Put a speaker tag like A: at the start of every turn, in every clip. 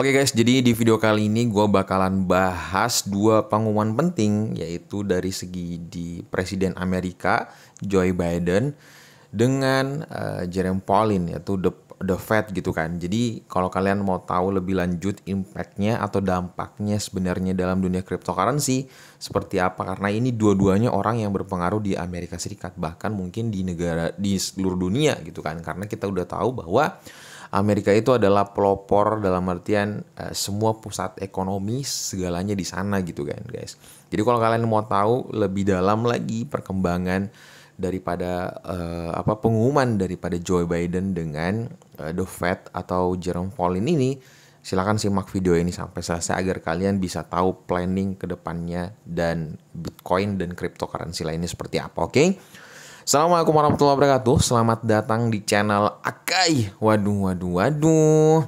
A: Oke guys, jadi di video kali ini gue bakalan bahas dua pengumuman penting, yaitu dari segi di Presiden Amerika, Joe Biden, dengan uh, eh, Jeremy Paulin, yaitu The, The Fed gitu kan. Jadi kalau kalian mau tahu lebih lanjut impactnya atau dampaknya sebenarnya dalam dunia cryptocurrency, seperti apa, karena ini dua-duanya orang yang berpengaruh di Amerika Serikat, bahkan mungkin di negara, di seluruh dunia gitu kan, karena kita udah tahu bahwa Amerika itu adalah pelopor dalam artian uh, semua pusat ekonomi segalanya di sana gitu kan guys. Jadi kalau kalian mau tahu lebih dalam lagi perkembangan daripada uh, apa pengumuman daripada Joe Biden dengan uh, The Fed atau Jerome Powell ini silakan simak video ini sampai selesai agar kalian bisa tahu planning kedepannya dan Bitcoin dan cryptocurrency lainnya seperti apa, oke? Okay? Assalamualaikum warahmatullahi wabarakatuh. Selamat datang di channel Akai. Waduh, waduh, waduh.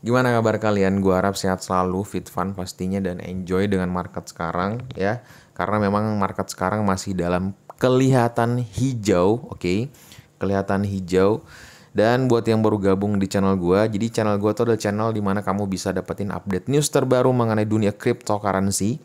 A: Gimana kabar kalian? Gua harap sehat selalu, fit fun pastinya dan enjoy dengan market sekarang ya. Karena memang market sekarang masih dalam kelihatan hijau, oke. Okay? Kelihatan hijau. Dan buat yang baru gabung di channel gua, jadi channel gua tuh adalah channel di mana kamu bisa dapetin update news terbaru mengenai dunia cryptocurrency.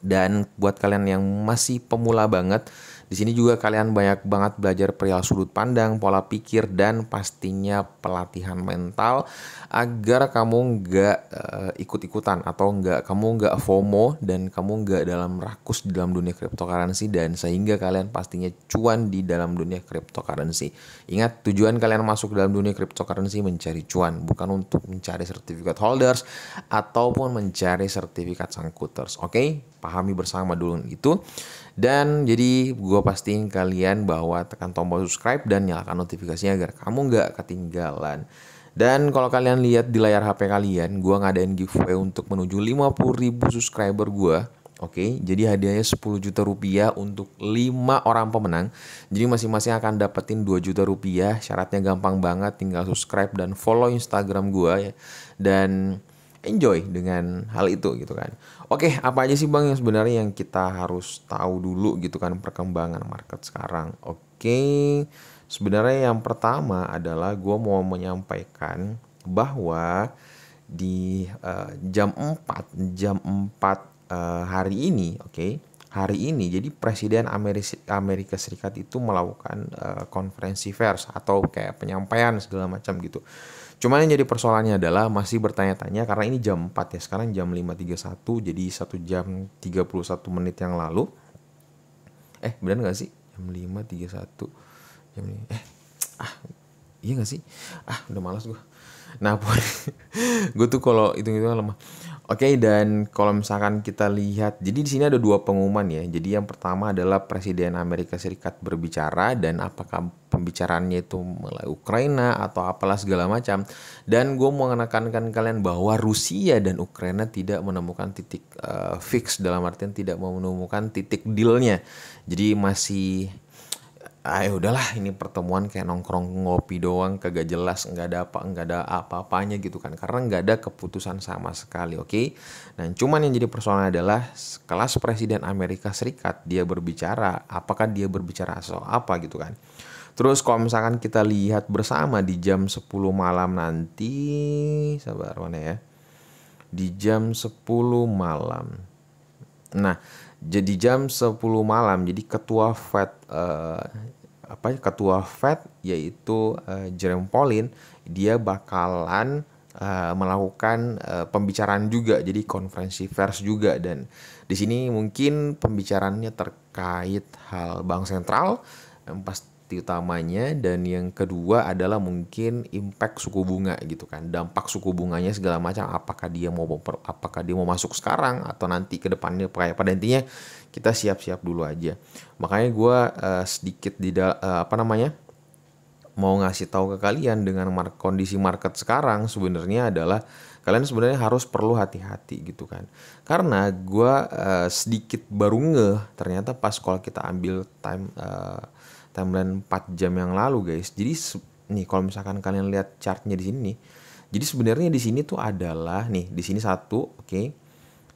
A: Dan buat kalian yang masih pemula banget, di sini juga kalian banyak banget belajar perihal sudut pandang, pola pikir, dan pastinya pelatihan mental agar kamu nggak uh, ikut-ikutan atau nggak kamu nggak FOMO dan kamu nggak dalam rakus di dalam dunia cryptocurrency dan sehingga kalian pastinya cuan di dalam dunia cryptocurrency. Ingat tujuan kalian masuk dalam dunia cryptocurrency mencari cuan, bukan untuk mencari sertifikat holders ataupun mencari sertifikat sangkuters. Oke, okay? pahami bersama dulu itu. Dan jadi gue pastiin kalian bahwa tekan tombol subscribe dan nyalakan notifikasinya agar kamu nggak ketinggalan. Dan kalau kalian lihat di layar HP kalian, gue ngadain giveaway untuk menuju 50 ribu subscriber gue. Oke, jadi hadiahnya 10 juta rupiah untuk 5 orang pemenang. Jadi masing-masing akan dapetin 2 juta rupiah. Syaratnya gampang banget, tinggal subscribe dan follow Instagram gue. Ya. Dan enjoy dengan hal itu gitu kan. Oke, apa aja sih Bang yang sebenarnya yang kita harus tahu dulu gitu kan perkembangan market sekarang. Oke. Sebenarnya yang pertama adalah gue mau menyampaikan bahwa di uh, jam 4 jam 4 uh, eh, hari ini, oke. Okay, hari ini jadi presiden Amerika, Serikat itu melakukan uh, konferensi pers atau kayak penyampaian segala macam gitu. Cuman yang jadi persoalannya adalah masih bertanya-tanya karena ini jam 4 ya, sekarang jam 5.31 jadi 1 jam 31 menit yang lalu. Eh, benar gak sih? Jam 5.31. Jam ini. Eh, ah, iya gak sih? Ah, udah malas gue. Nah, gue tuh kalau itu-itu lemah. Oke, okay, dan kalau misalkan kita lihat, jadi di sini ada dua pengumuman ya. Jadi yang pertama adalah Presiden Amerika Serikat berbicara dan apakah pembicaraannya itu mulai Ukraina atau apalah segala macam. Dan gue mau menekankan kalian bahwa Rusia dan Ukraina tidak menemukan titik uh, fix dalam artian tidak menemukan titik dealnya. Jadi masih ayo ah, ya udahlah ini pertemuan kayak nongkrong ngopi doang kagak jelas nggak ada apa nggak ada apa-apanya gitu kan karena nggak ada keputusan sama sekali oke okay? Nah, dan cuman yang jadi persoalan adalah kelas presiden Amerika Serikat dia berbicara apakah dia berbicara soal apa gitu kan Terus kalau misalkan kita lihat bersama di jam 10 malam nanti, sabar mana ya? Di jam 10 malam. Nah, jadi jam 10 malam jadi ketua Fed uh, apa ketua Fed yaitu uh, Jerome Pauline dia bakalan uh, melakukan uh, pembicaraan juga jadi konferensi pers juga dan di sini mungkin pembicaraannya terkait hal bank sentral yang pas bukti utamanya dan yang kedua adalah mungkin impact suku bunga gitu kan dampak suku bunganya segala macam apakah dia mau apakah dia mau masuk sekarang atau nanti ke depannya kayak pada intinya kita siap-siap dulu aja makanya gue uh, sedikit di uh, apa namanya mau ngasih tahu ke kalian dengan mark kondisi market sekarang sebenarnya adalah kalian sebenarnya harus perlu hati-hati gitu kan karena gue uh, sedikit baru ngeh ternyata pas kalau kita ambil time uh, timeline 4 jam yang lalu guys. Jadi nih kalau misalkan kalian lihat chartnya di sini nih. Jadi sebenarnya di sini tuh adalah nih di sini satu, oke. Okay.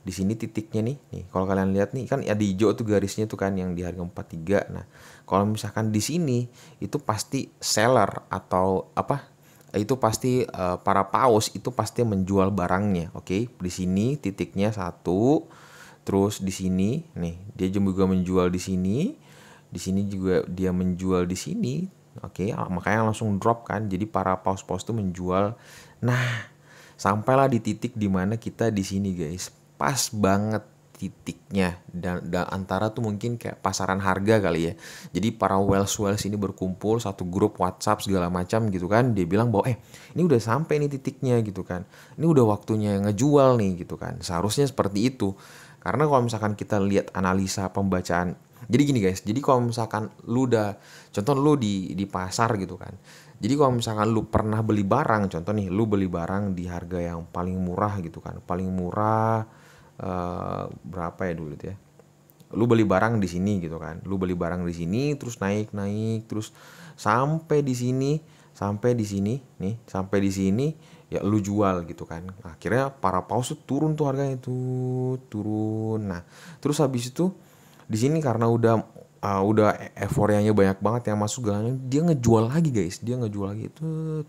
A: Di sini titiknya nih. Nih, kalau kalian lihat nih kan ya di hijau tuh garisnya tuh kan yang di harga 43. Nah, kalau misalkan di sini itu pasti seller atau apa? Itu pasti eh, para paus itu pasti menjual barangnya, oke. Okay. Di sini titiknya satu. Terus di sini nih, dia juga menjual di sini di sini juga dia menjual di sini oke okay, ah, makanya langsung drop kan jadi para paus-paus itu menjual nah sampailah di titik dimana kita di sini guys pas banget titiknya dan, dan antara tuh mungkin kayak pasaran harga kali ya jadi para wells-wells ini berkumpul satu grup WhatsApp segala macam gitu kan dia bilang bahwa eh ini udah sampai nih titiknya gitu kan ini udah waktunya ngejual nih gitu kan seharusnya seperti itu karena kalau misalkan kita lihat analisa pembacaan, jadi gini guys, jadi kalau misalkan lu udah, contoh lu di di pasar gitu kan, jadi kalau misalkan lu pernah beli barang, contoh nih lu beli barang di harga yang paling murah gitu kan, paling murah uh, berapa ya dulu tuh ya? Lu beli barang di sini gitu kan, lu beli barang di sini, terus naik naik, terus sampai di sini, sampai di sini, nih sampai di sini ya lu jual gitu kan nah, akhirnya para paus tuh turun tuh harganya itu turun nah terus habis itu di sini karena udah uh, udah e-, euforianya banyak banget yang masuk galanya dia ngejual lagi guys dia ngejual lagi itu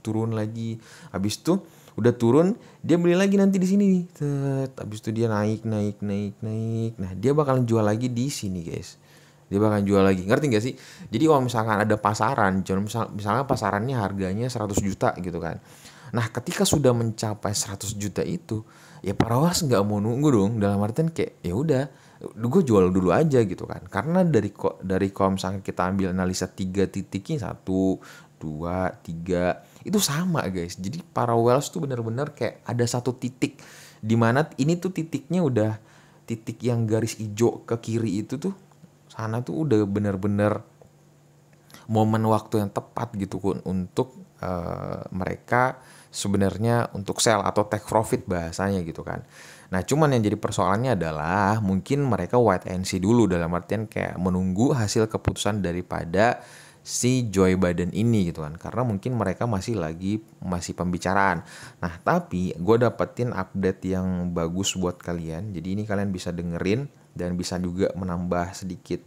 A: turun lagi habis itu udah turun dia beli lagi nanti di sini Tet, habis itu dia naik naik naik naik nah dia bakalan jual lagi di sini guys dia bakalan jual lagi ngerti gak sih jadi kalau misalkan ada pasaran misalnya pasarannya harganya 100 juta gitu kan Nah ketika sudah mencapai 100 juta itu, ya para was nggak mau nunggu dong. Dalam artian kayak ya udah, gue jual dulu aja gitu kan. Karena dari kok dari kalau misalnya kita ambil analisa tiga titiknya satu, dua, tiga itu sama guys. Jadi para Wells tuh bener-bener kayak ada satu titik dimana ini tuh titiknya udah titik yang garis hijau ke kiri itu tuh sana tuh udah bener-bener momen waktu yang tepat gitu kan untuk uh, mereka sebenarnya untuk sell atau take profit bahasanya gitu kan. Nah, cuman yang jadi persoalannya adalah mungkin mereka wait and see dulu dalam artian kayak menunggu hasil keputusan daripada si Joy Biden ini gitu kan karena mungkin mereka masih lagi masih pembicaraan nah tapi gue dapetin update yang bagus buat kalian jadi ini kalian bisa dengerin dan bisa juga menambah sedikit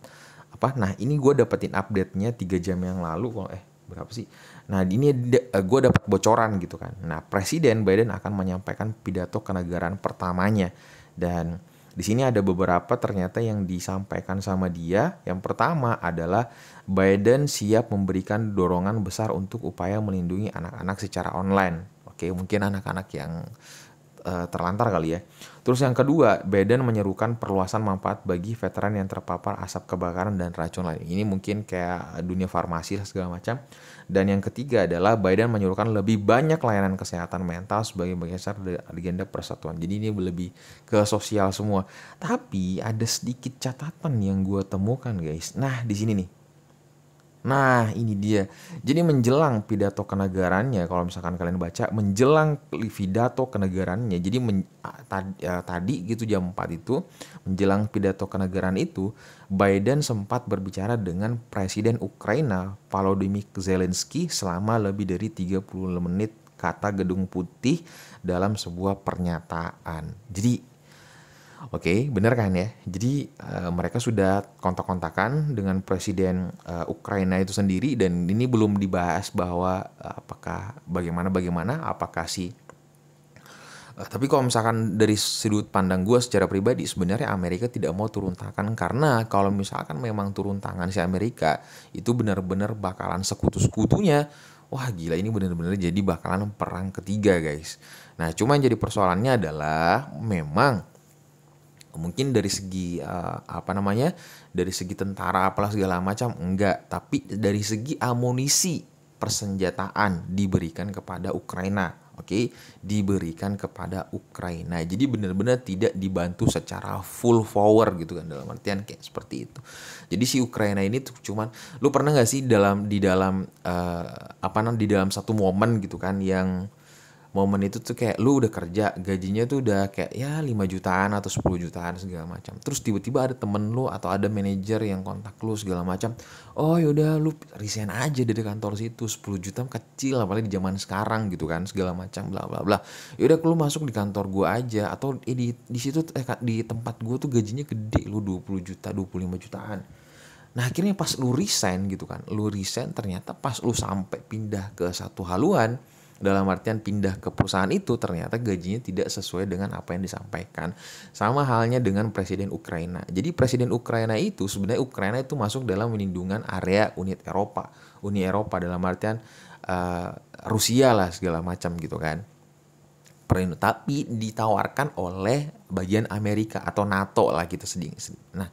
A: apa nah ini gue dapetin update nya 3 jam yang lalu eh berapa sih? Nah ini eh, gue dapat bocoran gitu kan. Nah Presiden Biden akan menyampaikan pidato kenegaraan pertamanya dan di sini ada beberapa ternyata yang disampaikan sama dia. Yang pertama adalah Biden siap memberikan dorongan besar untuk upaya melindungi anak-anak secara online. Oke, mungkin anak-anak yang uh, terlantar kali ya. Terus yang kedua, Biden menyerukan perluasan manfaat bagi veteran yang terpapar asap kebakaran dan racun lain. Ini mungkin kayak dunia farmasi lah segala macam. Dan yang ketiga adalah Biden menyerukan lebih banyak layanan kesehatan mental sebagai bagian dari agenda persatuan. Jadi ini lebih ke sosial semua. Tapi ada sedikit catatan yang gue temukan guys. Nah di sini nih Nah, ini dia. Jadi menjelang pidato kenegarannya, kalau misalkan kalian baca menjelang pidato kenegarannya, jadi men, tadi, ya, tadi gitu jam 4 itu menjelang pidato kenegaran itu, Biden sempat berbicara dengan Presiden Ukraina Volodymyr Zelensky selama lebih dari 30 menit kata Gedung Putih dalam sebuah pernyataan. Jadi Oke, okay, benar kan ya? Jadi uh, mereka sudah kontak-kontakan dengan presiden uh, Ukraina itu sendiri dan ini belum dibahas bahwa eh, apakah bagaimana bagaimana apakah si uh, tapi kalau misalkan dari sudut pandang gue secara pribadi sebenarnya Amerika tidak mau turun tangan karena kalau misalkan memang turun tangan si Amerika itu benar-benar bakalan sekutu-sekutunya wah gila ini benar-benar jadi bakalan perang ketiga guys. Nah cuman jadi persoalannya adalah memang Gitu. mungkin dari segi uh, apa namanya dari segi tentara apalah segala macam enggak tapi dari segi amunisi persenjataan diberikan kepada Ukraina oke okay? diberikan kepada Ukraina jadi benar-benar tidak dibantu secara full power gitu kan dalam artian kayak seperti itu jadi si Ukraina ini tuh cuman lu pernah nggak sih dalam di dalam uh, apa namanya di dalam satu momen gitu kan yang momen itu tuh kayak lu udah kerja gajinya tuh udah kayak ya 5 jutaan atau 10 jutaan segala macam terus tiba-tiba ada temen lu atau ada manajer yang kontak lu segala macam oh yaudah lu resign aja dari kantor situ 10 juta kecil apalagi di zaman sekarang gitu kan segala macam bla bla bla yaudah lu masuk di kantor gua aja atau eh, di di situ eh, di tempat gua tuh gajinya gede lu 20 juta 25 jutaan Nah akhirnya pas lu resign gitu kan, lu resign ternyata pas lu sampai pindah ke satu haluan, dalam artian pindah ke perusahaan itu ternyata gajinya tidak sesuai dengan apa yang disampaikan. Sama halnya dengan presiden Ukraina. Jadi presiden Ukraina itu sebenarnya Ukraina itu masuk dalam lindungan area Uni Eropa, Uni Eropa dalam artian uh, Rusia lah segala macam gitu kan. Tapi ditawarkan oleh bagian Amerika atau NATO lah gitu sedih. Nah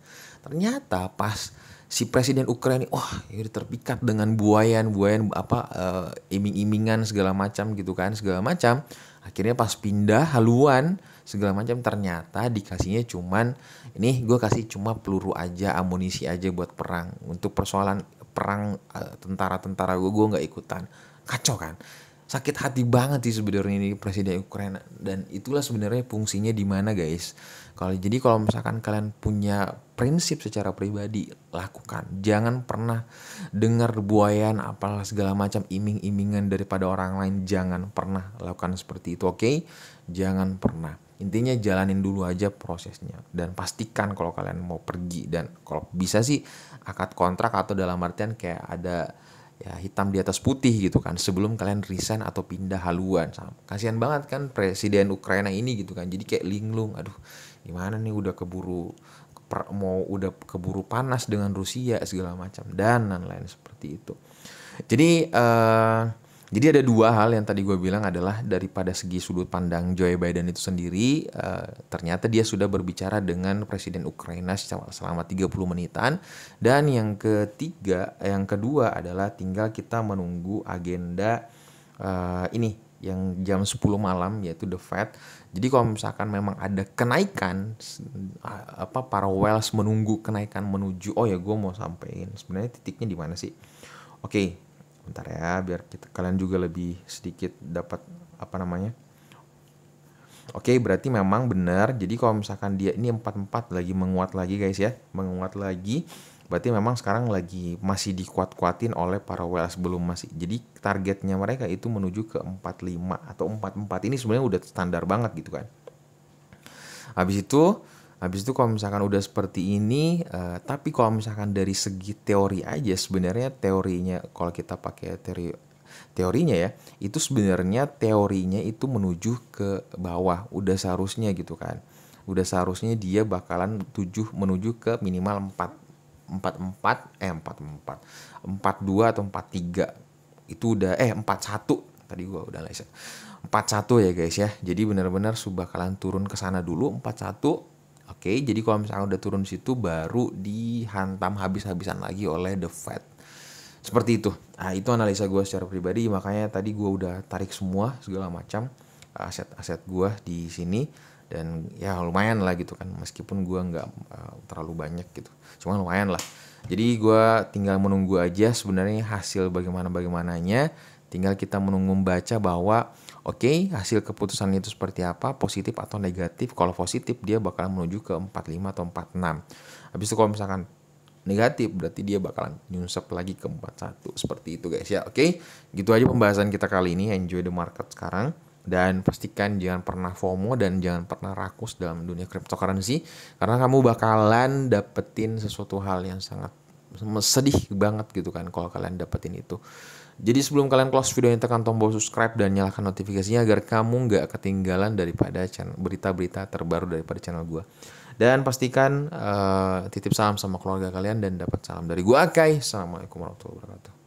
A: ternyata pas si presiden Ukraina wah oh, ini terpikat dengan buayan buayan apa uh, iming-imingan segala macam gitu kan segala macam akhirnya pas pindah haluan segala macam ternyata dikasihnya cuman ini gue kasih cuma peluru aja amunisi aja buat perang untuk persoalan perang eh, tentara-tentara gue gue nggak ikutan kacau kan sakit hati banget sih sebenarnya ini presiden Ukraina dan itulah sebenarnya fungsinya di mana guys. Kalau jadi kalau misalkan kalian punya prinsip secara pribadi lakukan. Jangan pernah dengar buayan apalah segala macam iming-imingan daripada orang lain. Jangan pernah lakukan seperti itu, oke? Okay? Jangan pernah. Intinya jalanin dulu aja prosesnya dan pastikan kalau kalian mau pergi dan kalau bisa sih akad kontrak atau dalam artian kayak ada ya hitam di atas putih gitu kan sebelum kalian resign atau pindah haluan kasihan banget kan presiden Ukraina ini gitu kan jadi kayak linglung aduh gimana nih udah keburu per, mau udah keburu panas dengan Rusia segala macam dan lain-lain seperti itu jadi uh, jadi ada dua hal yang tadi gue bilang adalah daripada segi sudut pandang Joe Biden itu sendiri, uh, ternyata dia sudah berbicara dengan Presiden Ukraina selama 30 menitan. Dan yang ketiga, yang kedua adalah tinggal kita menunggu agenda uh, ini yang jam 10 malam yaitu The Fed. Jadi kalau misalkan memang ada kenaikan eh, apa para Wells menunggu kenaikan menuju oh ya gue mau sampein sebenarnya titiknya di mana sih? Oke, okay, bentar ya biar kita kalian juga lebih sedikit dapat apa namanya oke berarti memang benar jadi kalau misalkan dia ini 44 lagi menguat lagi guys ya menguat lagi berarti memang sekarang lagi masih dikuat-kuatin oleh para whales belum masih jadi targetnya mereka itu menuju ke 45 atau 44 ini sebenarnya udah standar banget gitu kan habis itu Habis itu kalau misalkan udah seperti ini, uh, tapi kalau misalkan dari segi teori aja sebenarnya teorinya kalau kita pakai teori teorinya ya, itu sebenarnya teorinya itu menuju ke bawah, udah seharusnya gitu kan. Udah seharusnya dia bakalan tujuh menuju ke minimal 4 44 eh 44 42 atau 43 itu udah eh 41 tadi gua udah leset 41 ya guys ya jadi benar-benar bakalan turun ke sana dulu 41 Oke, okay, jadi kalau misalnya udah turun situ baru dihantam habis-habisan lagi oleh The Fed. Seperti itu. Nah, itu analisa gue secara pribadi, makanya tadi gue udah tarik semua segala macam eh, aset-aset gue di sini dan ya lumayan lah gitu kan meskipun gue nggak uh, terlalu banyak gitu cuma lumayan lah jadi gue tinggal menunggu aja sebenarnya hasil bagaimana bagaimananya tinggal kita menunggu membaca bahwa Oke, okay, hasil keputusan itu seperti apa, positif atau negatif. Kalau positif dia bakalan menuju ke 45 atau 46. Habis itu kalau misalkan negatif berarti dia bakalan nyusup lagi ke 41. Seperti itu guys ya. Oke, okay? gitu aja pembahasan kita kali ini. Enjoy the market sekarang dan pastikan jangan pernah FOMO dan jangan pernah rakus dalam dunia cryptocurrency karena kamu bakalan dapetin sesuatu hal yang sangat sedih banget gitu kan kalau kalian dapetin itu. Jadi sebelum kalian close video ini tekan tombol subscribe dan nyalakan notifikasinya agar kamu nggak ketinggalan daripada berita-berita terbaru daripada channel gue. Dan pastikan uh, titip salam sama keluarga kalian dan dapat salam dari gue Akai. Assalamualaikum warahmatullahi wabarakatuh.